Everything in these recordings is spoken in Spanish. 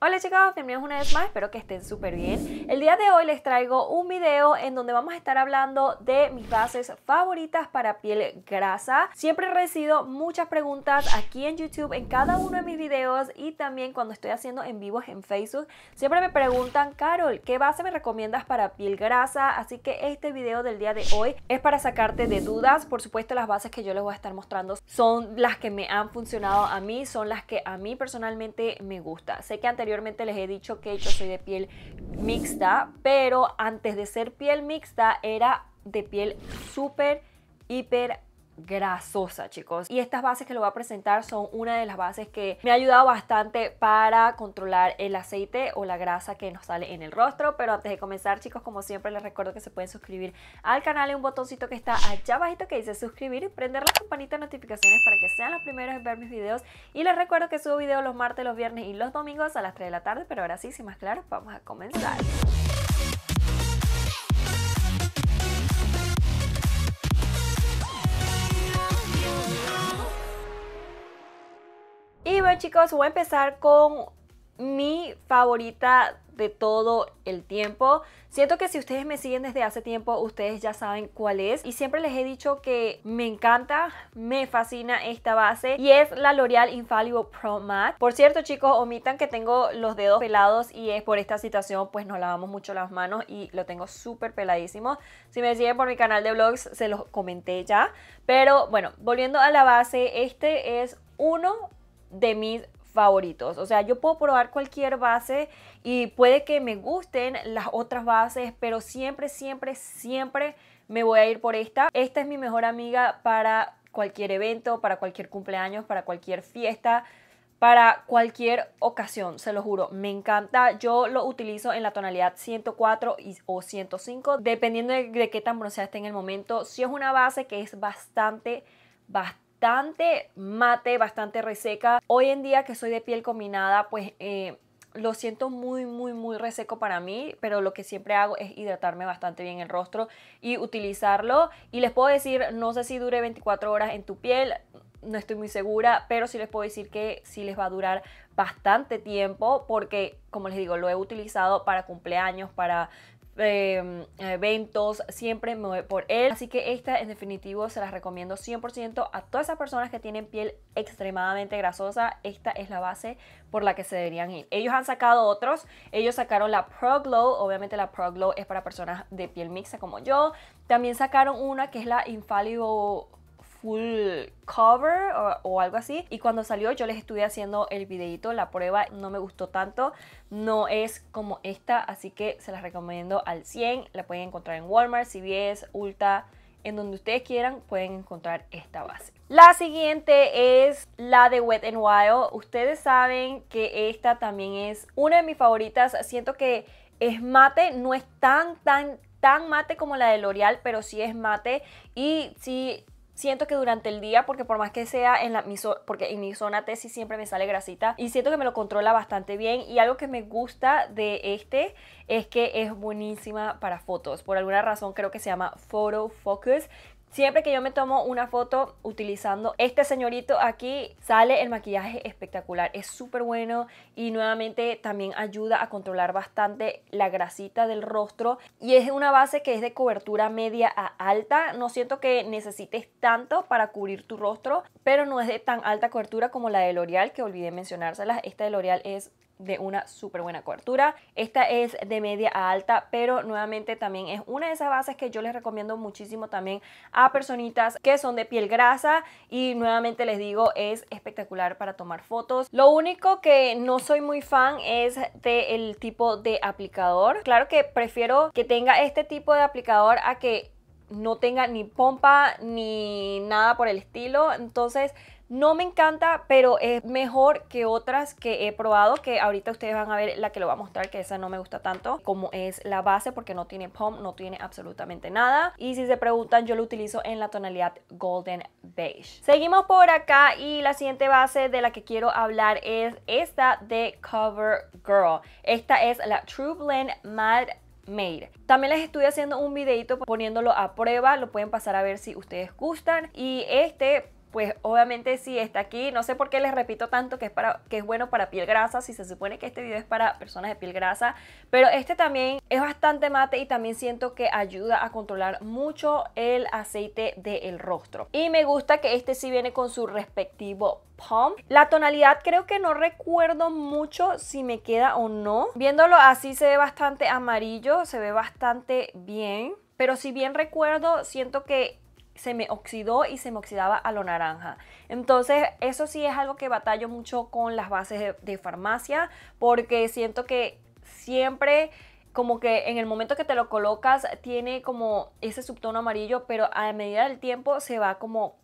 Hola chicos, bienvenidos una vez más, espero que estén súper bien. El día de hoy les traigo un video en donde vamos a estar hablando de mis bases favoritas para piel grasa. Siempre he recibido muchas preguntas aquí en YouTube en cada uno de mis videos y también cuando estoy haciendo en vivo en Facebook. Siempre me preguntan, Carol, ¿qué base me recomiendas para piel grasa? Así que este video del día de hoy es para sacarte de dudas. Por supuesto las bases que yo les voy a estar mostrando son las que me han funcionado a mí, son las que a mí personalmente me gusta. Sé que anteriormente anteriormente les he dicho que yo soy de piel mixta, pero antes de ser piel mixta era de piel súper, hiper grasosa, chicos. Y estas bases que lo voy a presentar son una de las bases que me ha ayudado bastante para controlar el aceite o la grasa que nos sale en el rostro. Pero antes de comenzar, chicos, como siempre les recuerdo que se pueden suscribir al canal. en un botoncito que está allá abajito que dice suscribir y prender la campanita de notificaciones para que sean los primeros en ver mis videos. Y les recuerdo que subo videos los martes, los viernes y los domingos a las 3 de la tarde. Pero ahora sí, sin más claro, vamos a comenzar. chicos, voy a empezar con mi favorita de todo el tiempo. Siento que si ustedes me siguen desde hace tiempo, ustedes ya saben cuál es. Y siempre les he dicho que me encanta, me fascina esta base. Y es la L'Oreal Infallible Pro Matte. Por cierto, chicos, omitan que tengo los dedos pelados y es por esta situación, pues nos lavamos mucho las manos y lo tengo súper peladísimo. Si me siguen por mi canal de vlogs, se los comenté ya. Pero bueno, volviendo a la base, este es uno de mis favoritos. O sea, yo puedo probar cualquier base y puede que me gusten las otras bases, pero siempre, siempre, siempre me voy a ir por esta. Esta es mi mejor amiga para cualquier evento, para cualquier cumpleaños, para cualquier fiesta, para cualquier ocasión, se lo juro, me encanta. Yo lo utilizo en la tonalidad 104 o 105, dependiendo de, qué tan bronceada esté en el momento. Si es una base que es bastante, bastante bastante mate, bastante reseca. Hoy en día que soy de piel combinada, pues eh, lo siento muy, muy, muy reseco para mí, pero lo que siempre hago es hidratarme bastante bien el rostro y utilizarlo. Y les puedo decir, no sé si dure 24 horas en tu piel, no estoy muy segura, pero sí les puedo decir que sí les va a durar bastante tiempo porque, como les digo, lo he utilizado para cumpleaños, para Em, eventos, siempre me voy por él. Así que esta en definitivo se las recomiendo 100% a todas esas personas que tienen piel extremadamente grasosa. Esta es la base por la que se deberían ir. Ellos han sacado otros, ellos sacaron la Pro Glow, obviamente la Pro Glow es para personas de piel mixta como yo. También sacaron una que es la Infallible full cover o, algo así. Y cuando salió yo les estuve haciendo el videito, la prueba no me gustó tanto, no es como esta, así que se las recomiendo al 100. La pueden encontrar en Walmart, CVS, Ulta, en donde ustedes quieran pueden encontrar esta base. La siguiente es la de Wet n Wild. Ustedes saben que esta también es una de mis favoritas. Siento que es mate, no es tan, tan, tan mate como la de L'Oreal, pero sí es mate y si siento que durante el día, porque por más que sea en la, mi porque en mi zona tesis siempre me sale grasita y siento que me lo controla bastante bien y algo que me gusta de este es que es buenísima para fotos. Por alguna razón creo que se llama Photo Focus, Siempre que yo me tomo una foto utilizando este señorito aquí, sale el maquillaje espectacular. Es súper bueno y nuevamente también ayuda a controlar bastante la grasita del rostro. Y es una base que es de cobertura media a alta. No siento que necesites tanto para cubrir tu rostro, pero no es de tan alta cobertura como la de L'Oreal, que olvidé mencionárselas. Esta de L'Oreal es de una súper buena cobertura. Esta es de media a alta, pero nuevamente también es una de esas bases que yo les recomiendo muchísimo también a personitas que son de piel grasa y nuevamente les digo, es espectacular para tomar fotos. Lo único que no soy muy fan es del el tipo de aplicador. Claro que prefiero que tenga este tipo de aplicador a que no tenga ni pompa ni nada por el estilo. Entonces no me encanta, pero es mejor que otras que he probado, que ahorita ustedes van a ver la que lo va a mostrar, que esa no me gusta tanto, como es la base, porque no tiene pump, no tiene absolutamente nada. Y si se preguntan, yo lo utilizo en la tonalidad Golden Beige. Seguimos por acá y la siguiente base de la que quiero hablar es esta de Girl Esta es la True Blend Mad Made. También les estoy haciendo un videito poniéndolo a prueba, lo pueden pasar a ver si ustedes gustan. Y este pues obviamente si está aquí, no sé por qué les repito tanto que es, para, que es bueno para piel grasa, si se supone que este video es para personas de piel grasa, pero este también es bastante mate y también siento que ayuda a controlar mucho el aceite del rostro. Y me gusta que este sí viene con su respectivo pump. La tonalidad creo que no recuerdo mucho si me queda o no. Viéndolo así se ve bastante amarillo, se ve bastante bien. Pero si bien recuerdo, siento que se me oxidó y se me oxidaba a lo naranja. Entonces, eso sí es algo que batallo mucho con las bases de, farmacia porque siento que siempre como que en el momento que te lo colocas tiene como ese subtono amarillo, pero a medida del tiempo se va como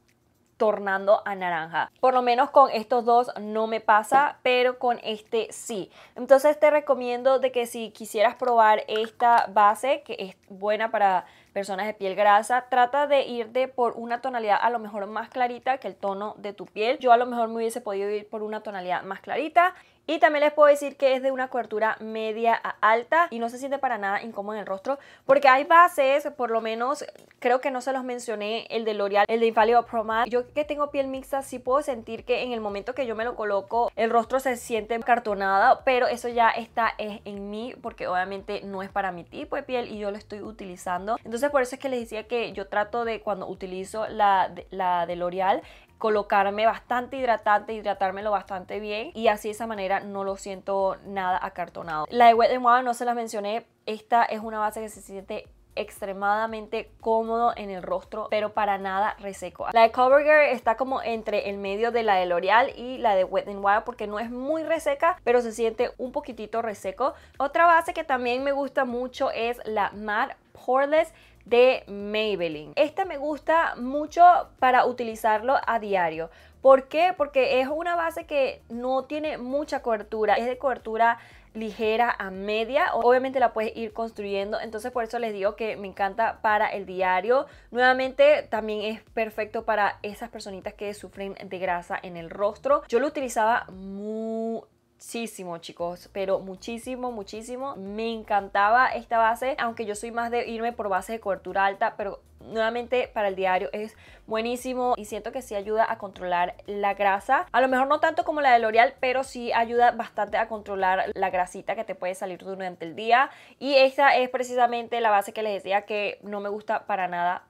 tornando a naranja. Por lo menos con estos dos no me pasa, pero con este sí. Entonces te recomiendo de que si quisieras probar esta base, que es buena para personas de piel grasa, trata de irte por una tonalidad a lo mejor más clarita que el tono de tu piel. Yo a lo mejor me hubiese podido ir por una tonalidad más clarita. Y también les puedo decir que es de una cobertura media a alta y no se siente para nada incómodo en el rostro porque hay bases, por lo menos creo que no se los mencioné, el de L'Oreal, el de Infallible Pro Yo que tengo piel mixta sí puedo sentir que en el momento que yo me lo coloco el rostro se siente cartonado pero eso ya está es en mí porque obviamente no es para mi tipo de piel y yo lo estoy utilizando. Entonces por eso es que les decía que yo trato de cuando utilizo la, la de L'Oreal colocarme bastante hidratante, hidratármelo bastante bien y así de esa manera no lo siento nada acartonado. La de Wet n Wild no se las mencioné, esta es una base que se siente extremadamente cómodo en el rostro pero para nada reseco. La de CoverGirl está como entre el medio de la de L'Oreal y la de Wet n Wild porque no es muy reseca pero se siente un poquitito reseco. Otra base que también me gusta mucho es la Matte Poreless de Maybelline. Esta me gusta mucho para utilizarlo a diario. ¿Por qué? Porque es una base que no tiene mucha cobertura, es de cobertura ligera a media, obviamente la puedes ir construyendo, entonces por eso les digo que me encanta para el diario, nuevamente también es perfecto para esas personitas que sufren de grasa en el rostro, yo lo utilizaba muy muchísimo, chicos, pero muchísimo, muchísimo. Me encantaba esta base, aunque yo soy más de irme por base de cobertura alta, pero nuevamente para el diario es buenísimo y siento que sí ayuda a controlar la grasa. A lo mejor no tanto como la de L'Oreal, pero sí ayuda bastante a controlar la grasita que te puede salir durante el día. Y esta es precisamente la base que les decía que no me gusta para nada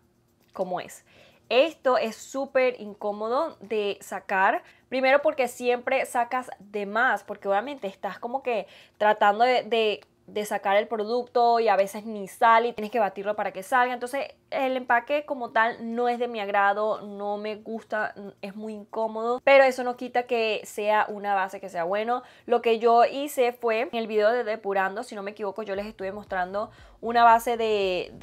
como es. Esto es súper incómodo de sacar Primero porque siempre sacas de más, porque obviamente estás como que tratando de, sacar el producto y a veces ni sale y tienes que batirlo para que salga. Entonces el empaque como tal no es de mi agrado, no me gusta, es muy incómodo, pero eso no quita que sea una base que sea bueno. Lo que yo hice fue en el video de depurando, si no me equivoco, yo les estuve mostrando una base de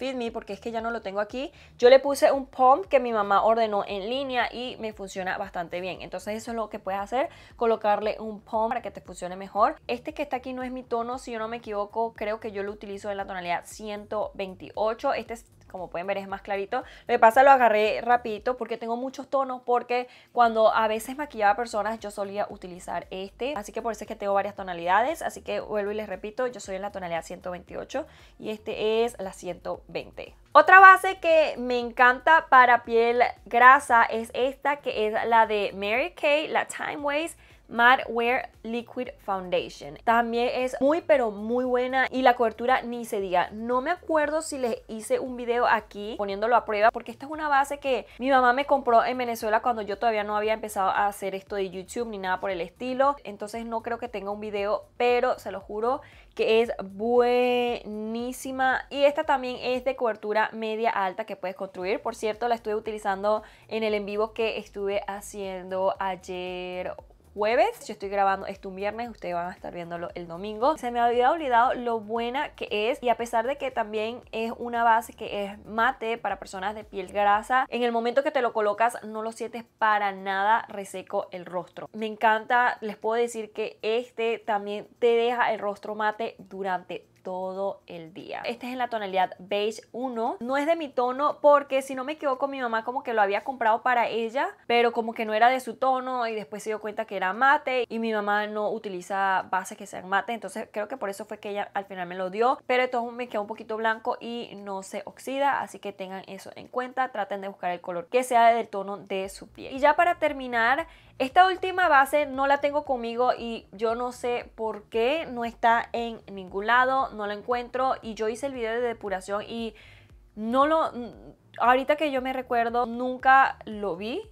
Feed Me porque es que ya no lo tengo aquí. Yo le puse un pom que mi mamá ordenó en línea y me funciona bastante bien. Entonces eso es lo que puedes hacer, colocarle un pom para que te funcione mejor. Este que está aquí no es mi tono, si yo no me equivoco, creo que yo lo utilizo en la tonalidad 128. Este es como pueden ver es más clarito. Lo que pasa lo agarré rapidito porque tengo muchos tonos porque cuando a veces maquillaba personas yo solía utilizar este. Así que por eso es que tengo varias tonalidades. Así que vuelvo y les repito, yo soy en la tonalidad 128 y este es la 120. Otra base que me encanta para piel grasa es esta que es la de Mary Kay, la Time Waste Matte Wear Liquid Foundation. También es muy pero muy buena y la cobertura ni se diga. No me acuerdo si les hice un video aquí poniéndolo a prueba porque esta es una base que mi mamá me compró en Venezuela cuando yo todavía no había empezado a hacer esto de YouTube ni nada por el estilo. Entonces no creo que tenga un video, pero se lo juro que es buenísima. Y esta también es de cobertura media alta que puedes construir. Por cierto, la estuve utilizando en el en vivo que estuve haciendo ayer jueves. Yo estoy grabando esto un viernes, ustedes van a estar viéndolo el domingo. Se me había olvidado lo buena que es y a pesar de que también es una base que es mate para personas de piel grasa, en el momento que te lo colocas no lo sientes para nada reseco el rostro. Me encanta, les puedo decir que este también te deja el rostro mate durante todo el día. Este es en la tonalidad beige 1. No es de mi tono porque si no me equivoco mi mamá como que lo había comprado para ella, pero como que no era de su tono y después se dio cuenta que era mate y mi mamá no utiliza bases que sean mate, entonces creo que por eso fue que ella al final me lo dio, pero entonces me quedó un poquito blanco y no se oxida, así que tengan eso en cuenta, traten de buscar el color que sea del tono de su piel. Y ya para terminar, esta última base no la tengo conmigo y yo no sé por qué no está en ningún lado, no la encuentro y yo hice el video de depuración y no lo... Ahorita que yo me recuerdo, nunca lo vi,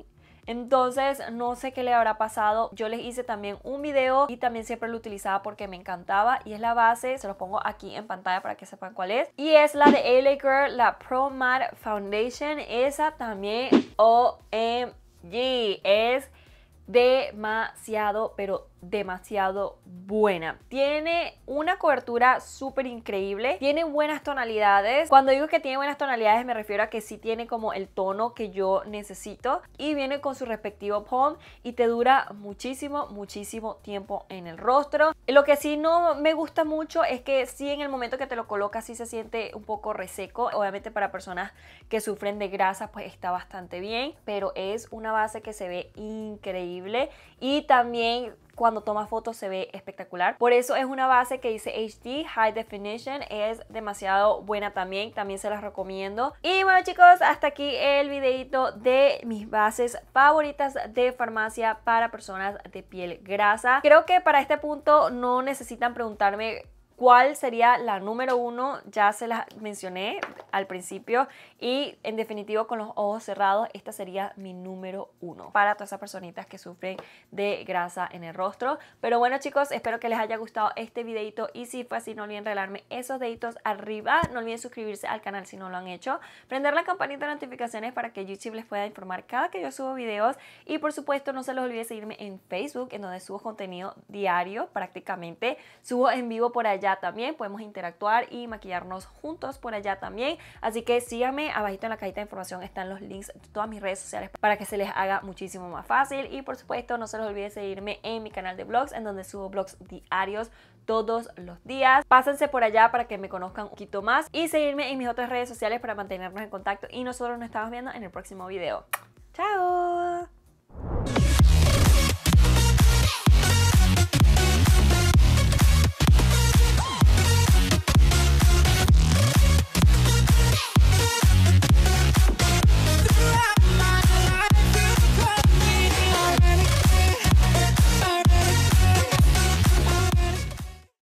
entonces no sé qué le habrá pasado. Yo les hice también un video y también siempre lo utilizaba porque me encantaba y es la base. Se los pongo aquí en pantalla para que sepan cuál es. Y es la de LA Girl, la Pro Matte Foundation. Esa también OMG es demasiado, pero demasiado buena. Tiene una cobertura súper increíble, tiene buenas tonalidades. Cuando digo que tiene buenas tonalidades me refiero a que sí tiene como el tono que yo necesito y viene con su respectivo pom y te dura muchísimo, muchísimo tiempo en el rostro. Lo que sí no me gusta mucho es que sí en el momento que te lo colocas sí se siente un poco reseco. Obviamente para personas que sufren de grasa pues está bastante bien, pero es una base que se ve increíble y también cuando toma fotos se ve espectacular. Por eso es una base que dice HD High Definition. Es demasiado buena también. También se las recomiendo. Y bueno chicos, hasta aquí el videito de mis bases favoritas de farmacia para personas de piel grasa. Creo que para este punto no necesitan preguntarme ¿Cuál sería la número uno? Ya se las mencioné al principio. Y en definitivo, con los ojos cerrados, esta sería mi número uno para todas esas personitas que sufren de grasa en el rostro. Pero bueno, chicos, espero que les haya gustado este videito. Y si fue así, no olviden regalarme esos deditos arriba. No olviden suscribirse al canal si no lo han hecho. Prender la campanita de notificaciones para que YouTube les pueda informar cada que yo subo videos. Y por supuesto, no se los olvide seguirme en Facebook, en donde subo contenido diario prácticamente. Subo en vivo por allá también, podemos interactuar y maquillarnos juntos por allá también. Así que síganme, abajito en la cajita de información están los links de todas mis redes sociales para que se les haga muchísimo más fácil. Y por supuesto, no se les olvide seguirme en mi canal de blogs, en donde subo blogs diarios todos los días. Pásense por allá para que me conozcan un poquito más y seguirme en mis otras redes sociales para mantenernos en contacto y nosotros nos estamos viendo en el próximo video. ¡Chao!